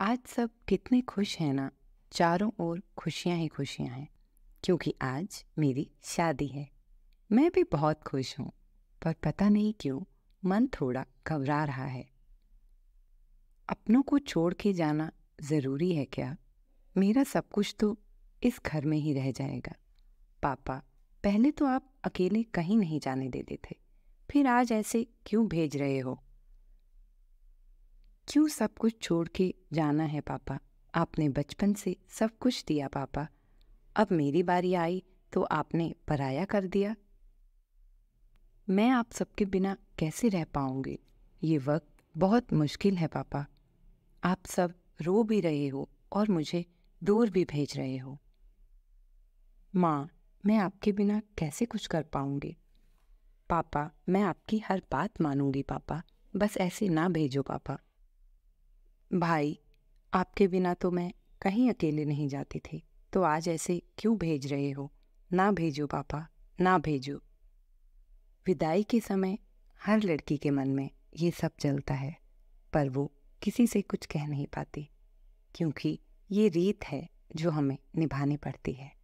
आज सब कितने खुश हैं ना चारों ओर खुशियाँ ही खुशियाँ हैं क्योंकि आज मेरी शादी है मैं भी बहुत खुश हूँ पर पता नहीं क्यों मन थोड़ा घबरा रहा है अपनों को छोड़ के जाना ज़रूरी है क्या मेरा सब कुछ तो इस घर में ही रह जाएगा पापा पहले तो आप अकेले कहीं नहीं जाने देते थे फिर आज ऐसे क्यों भेज रहे हो क्यों सब कुछ छोड़ के जाना है पापा आपने बचपन से सब कुछ दिया पापा अब मेरी बारी आई तो आपने पराया कर दिया मैं आप सबके बिना कैसे रह पाऊंगी ये वक्त बहुत मुश्किल है पापा आप सब रो भी रहे हो और मुझे दूर भी भेज रहे हो माँ मैं आपके बिना कैसे कुछ कर पाऊंगी पापा मैं आपकी हर बात मानूंगी पापा बस ऐसे ना भेजो पापा भाई आपके बिना तो मैं कहीं अकेले नहीं जाती थी तो आज ऐसे क्यों भेज रहे हो ना भेजो पापा ना भेजो विदाई के समय हर लड़की के मन में ये सब चलता है पर वो किसी से कुछ कह नहीं पाती क्योंकि ये रीत है जो हमें निभानी पड़ती है